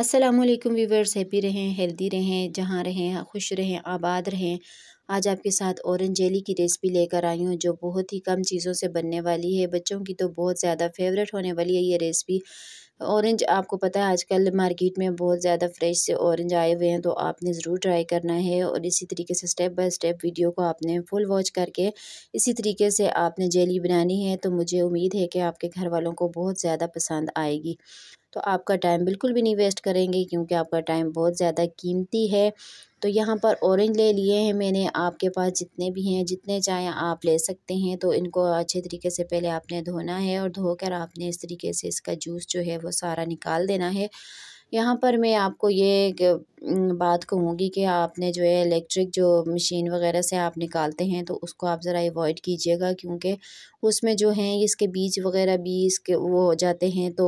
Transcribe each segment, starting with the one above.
Aslam viewers happy रहें healthy रहें जहाँ रहें खुश रहें आबाद रहें आज आपके साथ औरेंज जेली की रेसिपी लेकर आई हूँ जो बहुत ही कम चीज़ों से बनने वाली है बच्चों की तो बहुत ज़्यादा फेवरेट होने वाली है ये रेसिपी ऑरेंज आपको पता है आजकल मार्केट में बहुत ज़्यादा फ्रेश से ऑरेंज आए हुए हैं तो आपने ज़रूर ट्राई करना है और इसी तरीके से स्टेप बाय स्टेप वीडियो को आपने फुल वॉच करके इसी तरीके से आपने जेली बनानी है तो मुझे उम्मीद है कि आपके घर वालों को बहुत ज़्यादा पसंद आएगी तो आपका टाइम बिल्कुल भी नहीं वेस्ट करेंगे क्योंकि आपका टाइम बहुत ज़्यादा कीमती है तो यहाँ पर ऑरेंज ले लिए हैं मैंने आपके पास जितने भी हैं जितने चाहें आप ले सकते हैं तो इनको अच्छे तरीके से पहले आपने धोना है और धोकर आपने इस तरीके से इसका जूस जो है वो सारा निकाल देना है यहाँ पर मैं आपको ये बात कहूँगी कि आपने जो है इलेक्ट्रिक जो मशीन वगैरह से आप निकालते हैं तो उसको आप ज़रा एवॉइड कीजिएगा क्योंकि उसमें जो है इसके बीज वगैरह भी इसके वो हो जाते हैं तो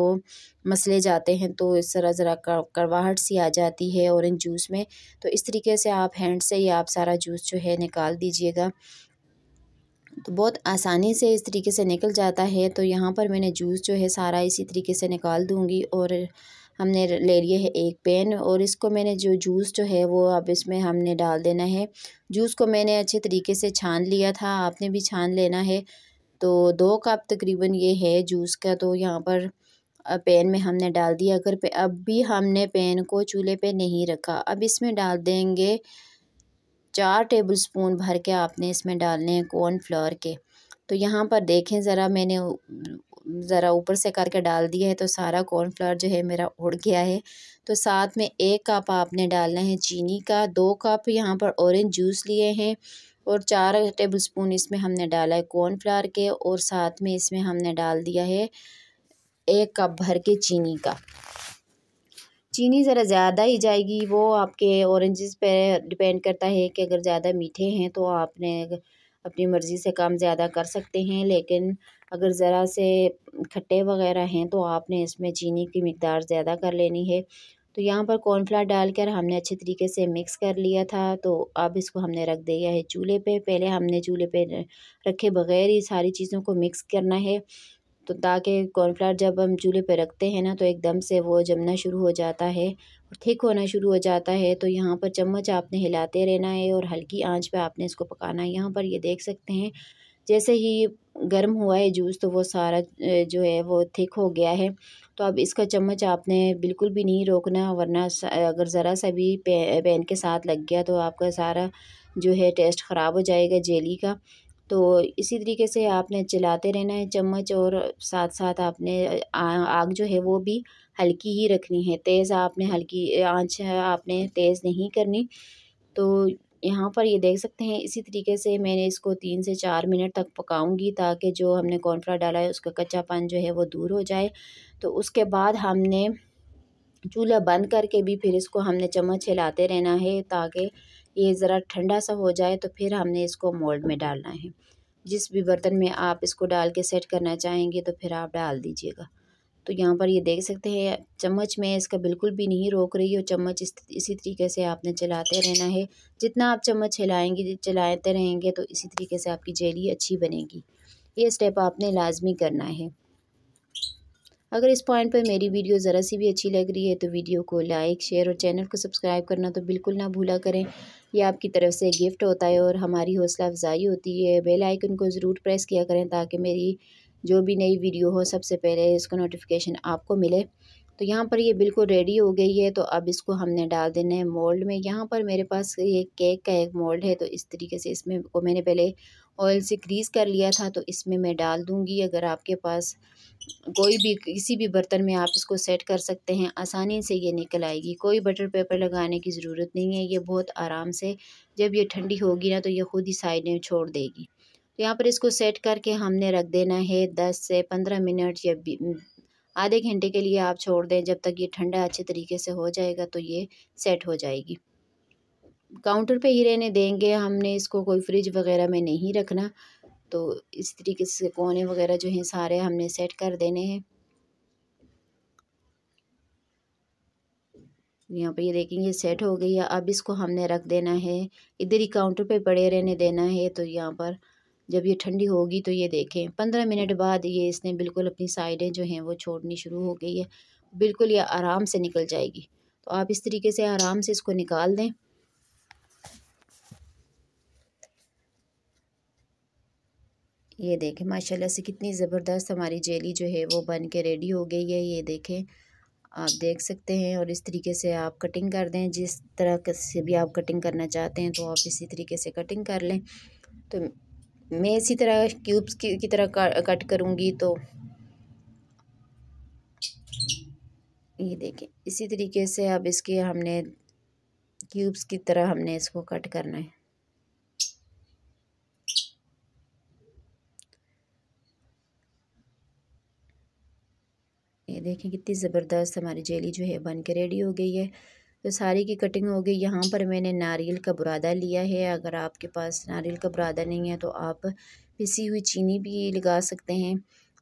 मसले जाते हैं तो इस तरह ज़रा करवाहट सी आ जाती है औरेंज जूस में तो इस तरीके से आप हैंड से ही आप सारा जूस जो है निकाल दीजिएगा तो बहुत आसानी से इस तरीके से निकल जाता है तो यहाँ पर मैंने जूस जो है सारा इसी तरीके से निकाल दूँगी और हमने ले लिए है एक पेन और इसको मैंने जो जूस जो है वो अब इसमें हमने डाल देना है जूस को मैंने अच्छे तरीके से छान लिया था आपने भी छान लेना है तो दो कप तकरीबन ये है जूस का तो यहाँ पर पेन में हमने डाल दिया अगर पे अब भी हमने पेन को चूल्हे पे नहीं रखा अब इसमें डाल देंगे चार टेबल स्पून भर के आपने इसमें डालने हैं कॉर्न फ्लोर के तो यहाँ पर देखें ज़रा मैंने ज़रा ऊपर से करके डाल दिया है तो सारा कॉर्नफ्लावर जो है मेरा उड़ गया है तो साथ में एक कप आपने डालना है चीनी का दो कप यहाँ पर ऑरेंज जूस लिए हैं और चार टेबल स्पून इसमें हमने डाला है कॉर्नफ्लावर के और साथ में इसमें हमने डाल दिया है एक कप भर के चीनी का चीनी ज़रा ज़्यादा ही जाएगी वो आपके ऑरेंजेस पे डिपेंड करता है कि अगर ज़्यादा मीठे हैं तो आपने अपनी मर्ज़ी से काम ज़्यादा कर सकते हैं लेकिन अगर ज़रा से खट्टे वगैरह हैं तो आपने इसमें चीनी की मकदार ज़्यादा कर लेनी है तो यहाँ पर कॉर्नफ्लावर डालकर हमने अच्छे तरीके से मिक्स कर लिया था तो अब इसको हमने रख दिया है चूल्हे पे पहले हमने चूल्हे पे रखे बग़ैर ही सारी चीज़ों को मिक्स करना है तो ताकि कॉर्नफ्लावर जब हम चूल्हे पे रखते हैं ना तो एकदम से वो जमना शुरू हो जाता है और होना शुरू हो जाता है तो यहाँ पर चम्मच आपने हिलाते रहना है और हल्की आँच पर आपने इसको पकाना है यहाँ पर ये देख सकते हैं जैसे ही गर्म हुआ है जूस तो वो सारा जो है वो थिक हो गया है तो अब इसका चम्मच आपने बिल्कुल भी नहीं रोकना वरना अगर ज़रा सा भी पैन के साथ लग गया तो आपका सारा जो है टेस्ट ख़राब हो जाएगा जेली का तो इसी तरीके से आपने चलाते रहना है चम्मच और साथ साथ आपने आग जो है वो भी हल्की ही रखनी है तेज़ आपने हल्की आंच आपने तेज़ नहीं करनी तो यहाँ पर ये देख सकते हैं इसी तरीके से मैंने इसको तीन से चार मिनट तक पकाऊंगी ताकि जो हमने कॉर्नफ्लावर डाला है उसका कच्चापन जो है वो दूर हो जाए तो उसके बाद हमने चूल्हा बंद करके भी फिर इसको हमने चम्मच हिलाते रहना है ताकि ये ज़रा ठंडा सा हो जाए तो फिर हमने इसको मोल्ड में डालना है जिस भी बर्तन में आप इसको डाल के सेट करना चाहेंगे तो फिर आप डाल दीजिएगा तो यहाँ पर ये देख सकते हैं चम्मच में इसका बिल्कुल भी नहीं रोक रही और चम्मच इस, इसी तरीके से आपने चलाते रहना है जितना आप चम्मच हिलाएंगे चलाते रहेंगे तो इसी तरीके से आपकी जेली अच्छी बनेगी ये स्टेप आपने लाजमी करना है अगर इस पॉइंट पर मेरी वीडियो ज़रा सी भी अच्छी लग रही है तो वीडियो को लाइक शेयर और चैनल को सब्सक्राइब करना तो बिल्कुल ना भूला करें यह आपकी तरफ से गिफ्ट होता है और हमारी हौसला अफजाई होती है बेल आइकन को ज़रूर प्रेस किया करें ताकि मेरी जो भी नई वीडियो हो सबसे पहले इसका नोटिफिकेशन आपको मिले तो यहाँ पर ये बिल्कुल रेडी हो गई है तो अब इसको हमने डाल देना है मोल्ड में यहाँ पर मेरे पास ये केक का एक मोल्ड है तो इस तरीके से इसमें को मैंने पहले ऑयल से ग्रीस कर लिया था तो इसमें मैं डाल दूँगी अगर आपके पास कोई भी किसी भी बर्तन में आप इसको सेट कर सकते हैं आसानी से ये निकल आएगी कोई बटर पेपर लगाने की ज़रूरत नहीं है ये बहुत आराम से जब ये ठंडी होगी ना तो ये खुद ही साइड में छोड़ देगी तो यहाँ पर इसको सेट करके हमने रख देना है दस से पंद्रह मिनट या आधे घंटे के लिए आप छोड़ दें जब तक ये ठंडा अच्छे तरीके से हो जाएगा तो ये सेट हो जाएगी काउंटर पे ही रहने देंगे हमने इसको कोई फ्रिज वगैरह में नहीं रखना तो इस तरीके से कोने वगैरह जो हैं सारे हमने सेट कर देने हैं यहाँ पर ये देखेंगे सेट हो गई है अब इसको हमने रख देना है इधर ही काउंटर पे पड़े रहने देना है तो यहाँ पर जब ये ठंडी होगी तो ये देखें पंद्रह मिनट हम्म। बाद ये इसने बिल्कुल अपनी साइडें जो हैं वो छोड़नी शुरू हो गई है बिल्कुल ये आराम से निकल जाएगी तो आप इस तरीके से आराम से इसको निकाल दें ये देखें माशाल्लाह से कितनी ज़बरदस्त हमारी जेली जो है वो बन के रेडी हो गई है ये देखें आप देख सकते हैं और इस तरीके से आप कटिंग कर दें जिस तरह से भी आप कटिंग करना चाहते हैं तो आप इसी तरीके से कटिंग कर लें तो मैं इसी तरह क्यूब्स की, की तरह कट करूँगी तो ये देखें इसी तरीके से अब इसके हमने क्यूब्स की तरह हमने इसको कट करना है ये देखें कितनी ज़बरदस्त हमारी जेली जो है बन के रेडी हो गई है तो सारी की कटिंग हो गई यहाँ पर मैंने नारियल का बुरादा लिया है अगर आपके पास नारियल का बुरादा नहीं है तो आप पिसी हुई चीनी भी लगा सकते हैं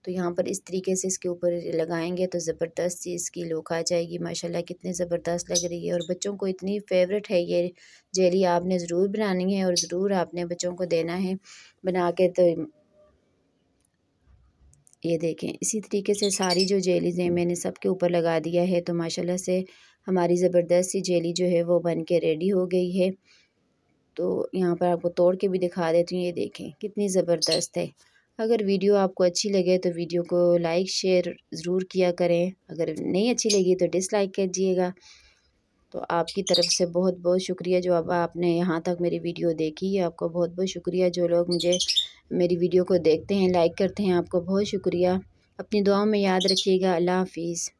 तो यहाँ पर इस तरीके से इसके ऊपर लगाएंगे तो ज़बरदस्त इसकी लुक आ जाएगी माशाल्लाह कितनी ज़बरदस्त लग रही है और बच्चों को इतनी फेवरेट है ये जेली आपने ज़रूर बनानी है और ज़रूर आपने बच्चों को देना है बना के तो ये देखें इसी तरीके से सारी जो जेलीज़ हैं मैंने सब के ऊपर लगा दिया है तो माशाल्लाह से हमारी ज़बरदस्त सी जेली जो है वो बन के रेडी हो गई है तो यहाँ पर आपको तोड़ के भी दिखा देती हूँ ये देखें कितनी ज़बरदस्त है अगर वीडियो आपको अच्छी लगे तो वीडियो को लाइक शेयर ज़रूर किया करें अगर नहीं अच्छी लगी तो डिसलाइक दीजिएगा तो आपकी तरफ से बहुत बहुत शुक्रिया जो अब आपने यहाँ तक मेरी वीडियो देखी है आपको बहुत बहुत शुक्रिया जो लोग मुझे मेरी वीडियो को देखते हैं लाइक करते हैं आपको बहुत शुक्रिया अपनी दुआओं में याद रखिएगा अल्लाह हाफिज़